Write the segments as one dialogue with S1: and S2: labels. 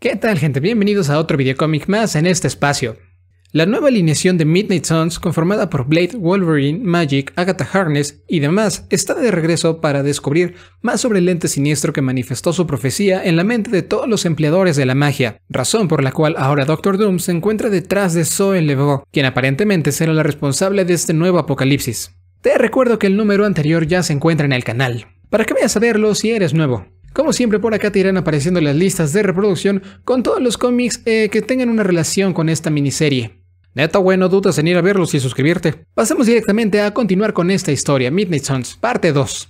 S1: ¿Qué tal gente? Bienvenidos a otro videocómic más en este espacio. La nueva alineación de Midnight Suns, conformada por Blade, Wolverine, Magic, Agatha Harness y demás, está de regreso para descubrir más sobre el ente siniestro que manifestó su profecía en la mente de todos los empleadores de la magia, razón por la cual ahora Doctor Doom se encuentra detrás de Zoe Lebeau, quien aparentemente será la responsable de este nuevo apocalipsis. Te recuerdo que el número anterior ya se encuentra en el canal, para que vayas a verlo si eres nuevo. Como siempre, por acá te irán apareciendo las listas de reproducción con todos los cómics eh, que tengan una relación con esta miniserie. Neta, bueno, dudas en ir a verlos y suscribirte. Pasamos directamente a continuar con esta historia, Midnight Suns, parte 2.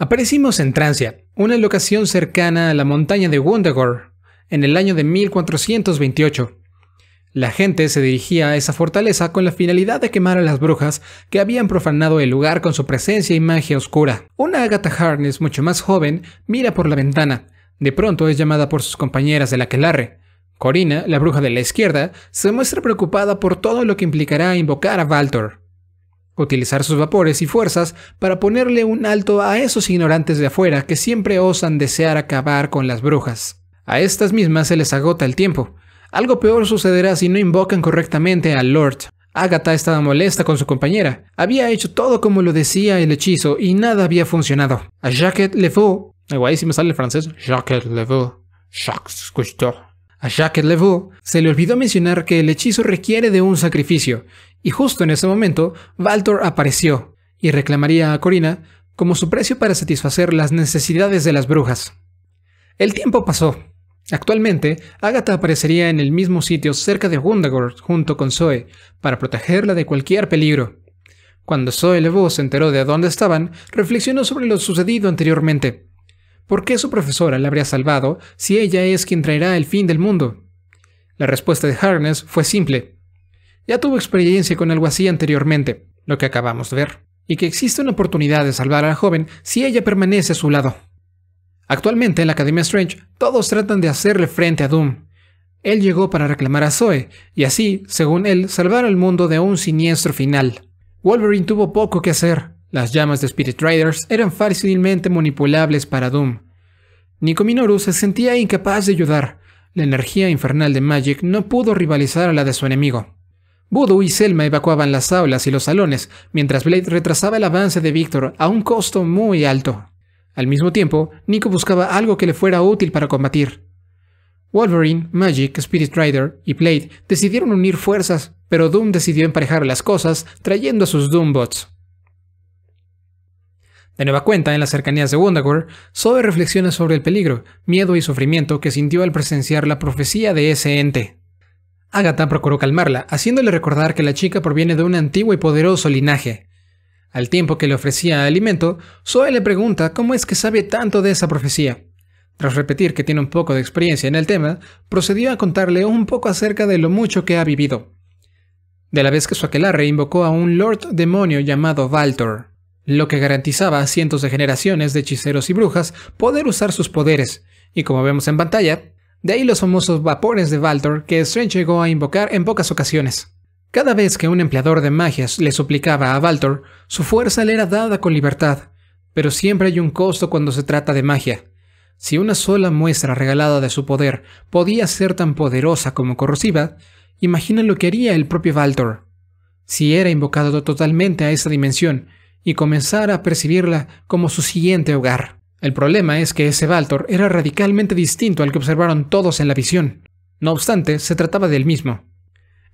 S1: Aparecimos en Trancia, una locación cercana a la montaña de Wundagore, en el año de 1428. La gente se dirigía a esa fortaleza con la finalidad de quemar a las brujas que habían profanado el lugar con su presencia y magia oscura. Una Agatha Harness mucho más joven mira por la ventana. De pronto es llamada por sus compañeras de la Quelarre. Corina, la bruja de la izquierda, se muestra preocupada por todo lo que implicará invocar a Valtor. Utilizar sus vapores y fuerzas para ponerle un alto a esos ignorantes de afuera que siempre osan desear acabar con las brujas. A estas mismas se les agota el tiempo, algo peor sucederá si no invocan correctamente al Lord. Agatha estaba molesta con su compañera. Había hecho todo como lo decía el hechizo y nada había funcionado. A Jacques le si sale francés, A se le olvidó mencionar que el hechizo requiere de un sacrificio, y justo en ese momento, Valtor apareció y reclamaría a Corina como su precio para satisfacer las necesidades de las brujas. El tiempo pasó, Actualmente, Agatha aparecería en el mismo sitio cerca de Wundagore junto con Zoe para protegerla de cualquier peligro. Cuando Zoe vio se enteró de dónde estaban, reflexionó sobre lo sucedido anteriormente. ¿Por qué su profesora la habría salvado si ella es quien traerá el fin del mundo? La respuesta de Harness fue simple. Ya tuvo experiencia con algo así anteriormente, lo que acabamos de ver, y que existe una oportunidad de salvar a la joven si ella permanece a su lado. Actualmente en la Academia Strange todos tratan de hacerle frente a Doom. Él llegó para reclamar a Zoe y así, según él, salvar al mundo de un siniestro final. Wolverine tuvo poco que hacer. Las llamas de Spirit Riders eran fácilmente manipulables para Doom. Minoru se sentía incapaz de ayudar. La energía infernal de Magic no pudo rivalizar a la de su enemigo. Voodoo y Selma evacuaban las aulas y los salones, mientras Blade retrasaba el avance de Victor a un costo muy alto. Al mismo tiempo, Nico buscaba algo que le fuera útil para combatir. Wolverine, Magic, Spirit Rider y Blade decidieron unir fuerzas, pero Doom decidió emparejar las cosas trayendo a sus Doombots. De nueva cuenta, en las cercanías de Wondagore, Zoe reflexiona sobre el peligro, miedo y sufrimiento que sintió al presenciar la profecía de ese ente. Agatha procuró calmarla, haciéndole recordar que la chica proviene de un antiguo y poderoso linaje, al tiempo que le ofrecía alimento, Zoe le pregunta cómo es que sabe tanto de esa profecía. Tras repetir que tiene un poco de experiencia en el tema, procedió a contarle un poco acerca de lo mucho que ha vivido. De la vez que su invocó a un lord demonio llamado Valtor, lo que garantizaba a cientos de generaciones de hechiceros y brujas poder usar sus poderes, y como vemos en pantalla, de ahí los famosos vapores de Valtor que Strange llegó a invocar en pocas ocasiones. Cada vez que un empleador de magias le suplicaba a Valtor, su fuerza le era dada con libertad, pero siempre hay un costo cuando se trata de magia. Si una sola muestra regalada de su poder podía ser tan poderosa como corrosiva, imagina lo que haría el propio Valtor Si era invocado totalmente a esa dimensión y comenzara a percibirla como su siguiente hogar. El problema es que ese Valtor era radicalmente distinto al que observaron todos en la visión. No obstante, se trataba del mismo.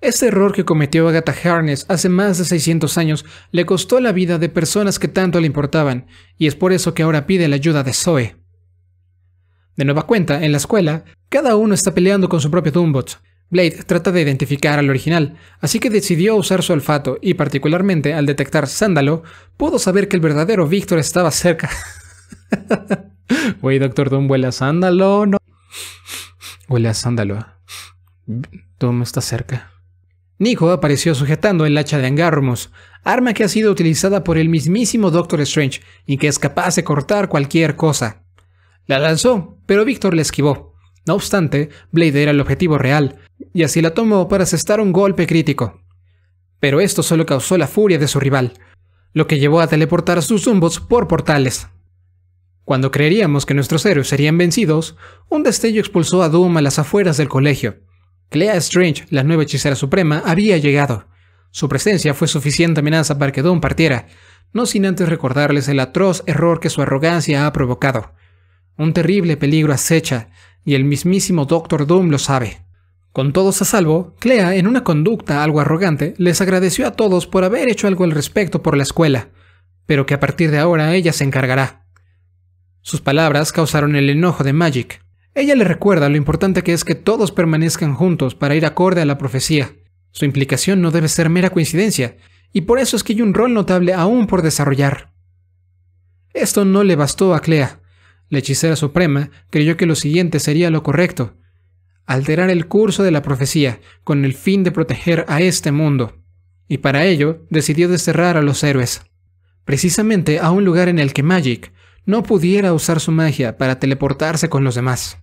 S1: Este error que cometió Agatha Harness hace más de 600 años le costó la vida de personas que tanto le importaban, y es por eso que ahora pide la ayuda de Zoe. De nueva cuenta, en la escuela, cada uno está peleando con su propio Doombot. Blade trata de identificar al original, así que decidió usar su olfato y particularmente al detectar sándalo, pudo saber que el verdadero Víctor estaba cerca. Wey, Doctor Doom huele a sándalo, no. Huele a sándalo. Doom está cerca. Nico apareció sujetando el hacha de Angarmus, arma que ha sido utilizada por el mismísimo Doctor Strange y que es capaz de cortar cualquier cosa. La lanzó, pero Víctor la esquivó. No obstante, Blade era el objetivo real, y así la tomó para asestar un golpe crítico. Pero esto solo causó la furia de su rival, lo que llevó a teleportar a sus zumbos por portales. Cuando creeríamos que nuestros héroes serían vencidos, un destello expulsó a Doom a las afueras del colegio, Clea Strange, la nueva hechicera suprema, había llegado. Su presencia fue suficiente amenaza para que Doom partiera, no sin antes recordarles el atroz error que su arrogancia ha provocado. Un terrible peligro acecha, y el mismísimo Doctor Doom lo sabe. Con todos a salvo, Clea, en una conducta algo arrogante, les agradeció a todos por haber hecho algo al respecto por la escuela, pero que a partir de ahora ella se encargará. Sus palabras causaron el enojo de Magic. Ella le recuerda lo importante que es que todos permanezcan juntos para ir acorde a la profecía. Su implicación no debe ser mera coincidencia, y por eso es que hay un rol notable aún por desarrollar. Esto no le bastó a Clea. La hechicera suprema creyó que lo siguiente sería lo correcto, alterar el curso de la profecía con el fin de proteger a este mundo, y para ello decidió desterrar a los héroes, precisamente a un lugar en el que Magic no pudiera usar su magia para teleportarse con los demás.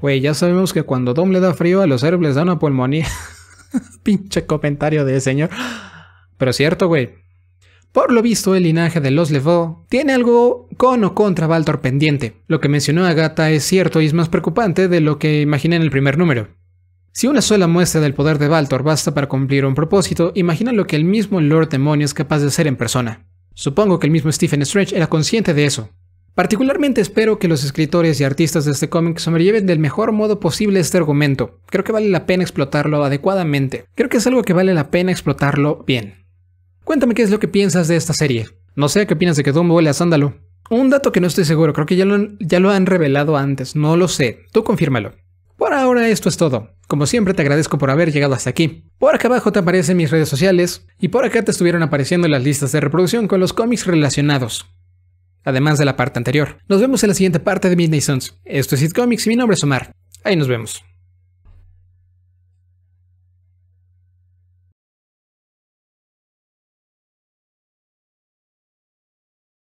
S1: Güey, ya sabemos que cuando Dom le da frío a los héroes les da una pulmonía. Pinche comentario de señor. Pero cierto, güey. Por lo visto, el linaje de los levó tiene algo con o contra Baltor pendiente. Lo que mencionó Agatha es cierto y es más preocupante de lo que imaginé en el primer número. Si una sola muestra del poder de Baltor basta para cumplir un propósito, imagina lo que el mismo Lord Demonio es capaz de hacer en persona. Supongo que el mismo Stephen Strange era consciente de eso, Particularmente espero que los escritores y artistas de este cómic sobrelleven del mejor modo posible este argumento. Creo que vale la pena explotarlo adecuadamente. Creo que es algo que vale la pena explotarlo bien. Cuéntame qué es lo que piensas de esta serie. No sé qué opinas de que Doom huele a sándalo. Un dato que no estoy seguro, creo que ya lo, ya lo han revelado antes, no lo sé. Tú confírmalo. Por ahora esto es todo. Como siempre te agradezco por haber llegado hasta aquí. Por acá abajo te aparecen mis redes sociales y por acá te estuvieron apareciendo las listas de reproducción con los cómics relacionados además de la parte anterior. Nos vemos en la siguiente parte de Midnight Suns. Esto es It Comics y mi nombre es Omar. Ahí nos vemos.